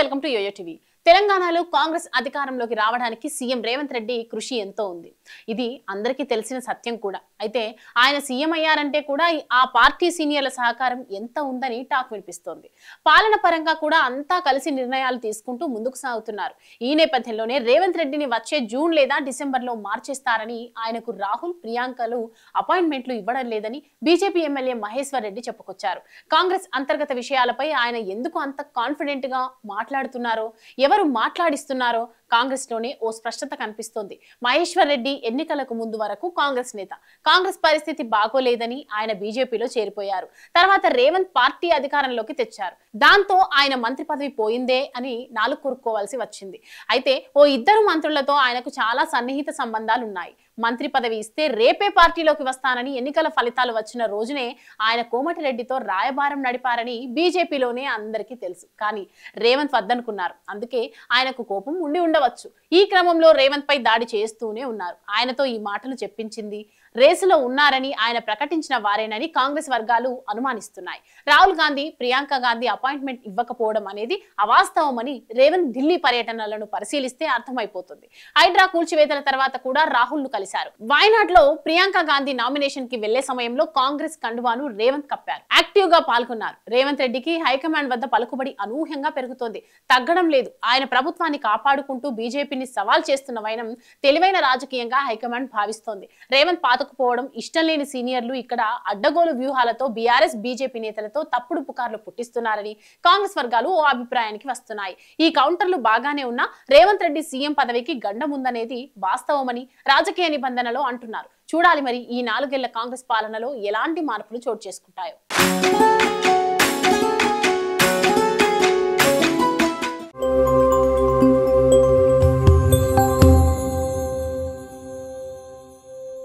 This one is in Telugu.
welcome to YoYo TV. తెలంగాణలో కాంగ్రెస్ అధికారంలోకి రావడానికి సీఎం రేవంత్ రెడ్డి కృషి ఎంతో ఉంది ఇది అందరికీ తెలిసిన సత్యం కూడా అయితే ఆయన సీఎం అయ్యారంటే కూడా ఆ పార్టీ సీనియర్ల సహకారం ఎంత ఉందని టాక్ వినిపిస్తోంది పాలన పరంగా కూడా అంతా కలిసి నిర్ణయాలు తీసుకుంటూ ముందుకు సాగుతున్నారు ఈ నేపథ్యంలోనే రేవంత్ రెడ్డిని వచ్చే జూన్ లేదా డిసెంబర్లో మార్చేస్తారని ఆయనకు రాహుల్ ప్రియాంకలు అపాయింట్మెంట్లు ఇవ్వడం లేదని బీజేపీ ఎమ్మెల్యే మహేశ్వర్ రెడ్డి చెప్పుకొచ్చారు కాంగ్రెస్ అంతర్గత విషయాలపై ఆయన ఎందుకు అంత కాన్ఫిడెంట్ గా మాట్లాడుతున్నారో ఎవరు ఎవరు మాట్లాడిస్తున్నారో కాంగ్రెస్ లోనే ఓ స్పష్టత కనిపిస్తోంది మహేశ్వర్ రెడ్డి ఎన్నికలకు ముందు వరకు కాంగ్రెస్ నేత కాంగ్రెస్ పరిస్థితి బాగోలేదని ఆయన బీజేపీలో చేరిపోయారు తర్వాత రేవంత్ పార్టీ అధికారంలోకి తెచ్చారు దాంతో ఆయన మంత్రి పదవి పోయిందే అని నాలుగు కొరుక్కోవాల్సి వచ్చింది అయితే ఓ ఇద్దరు మంత్రులతో ఆయనకు చాలా సన్నిహిత సంబంధాలు ఉన్నాయి మంత్రి పదవి ఇస్తే రేపే పార్టీలోకి వస్తానని ఎన్నికల ఫలితాలు వచ్చిన రోజునే ఆయన కోమటిరెడ్డితో రాయబారం నడిపారని బీజేపీలోనే అందరికీ తెలుసు కానీ రేవంత్ వద్దనుకున్నారు అందుకే ఆయనకు కోపం ఉండి ఉండవచ్చు ఈ క్రమంలో రేవంత్ పై దాడి చేస్తూనే ఉన్నారు ఆయనతో ఈ మాటలు చెప్పించింది రేసులో ఉన్నారని ఆయన ప్రకటించిన వారేనని కాంగ్రెస్ వర్గాలు అనుమానిస్తున్నాయి రాహుల్ గాంధీ ప్రియాంక గాంధీ అపాయింట్మెంట్ ఇవ్వకపోవడం అనేది అవాస్తవమని రేవంత్ ఢిల్లీ పర్యటనలను పరిశీలిస్తే అర్థమైపోతుంది హైడ్రా కూల్చివేతల తర్వాత కూడా రాహుల్ ను కలిశారు వాయనాడ్లో ప్రియాంక గాంధీ నామినేషన్ కి వెళ్లే సమయంలో కాంగ్రెస్ కండువాను రేవంత్ కప్పారు యాక్టివ్ గా పాల్గొన్నారు రేవంత్ రెడ్డికి హైకమాండ్ వద్ద పలుకుబడి అనూహ్యంగా పెరుగుతోంది తగ్గడం లేదు ఆ ఆయన ప్రభుత్వాన్ని కాపాడుకుంటూ బీజేపీని సవాల్ చేస్తున్న వైనం తెలివైన రాజకీయంగా హైకమాండ్ భావిస్తోంది రేవంత్ పాతకుపోవడం ఇష్టం లేని సీనియర్లు ఇక్కడ అడ్డగోలు వ్యూహాలతో బీఆర్ఎస్ బీజేపీ నేతలతో తప్పుడు పుకార్లు పుట్టిస్తున్నారని కాంగ్రెస్ వర్గాలు ఓ అభిప్రాయానికి వస్తున్నాయి ఈ కౌంటర్లు బాగానే ఉన్నా రేవంత్ రెడ్డి సీఎం పదవికి గండం ఉందనేది వాస్తవమని రాజకీయ నిబంధనలో అంటున్నారు చూడాలి మరి ఈ నాలుగేళ్ల కాంగ్రెస్ పాలనలో ఎలాంటి మార్పులు చోటు చేసుకుంటాయో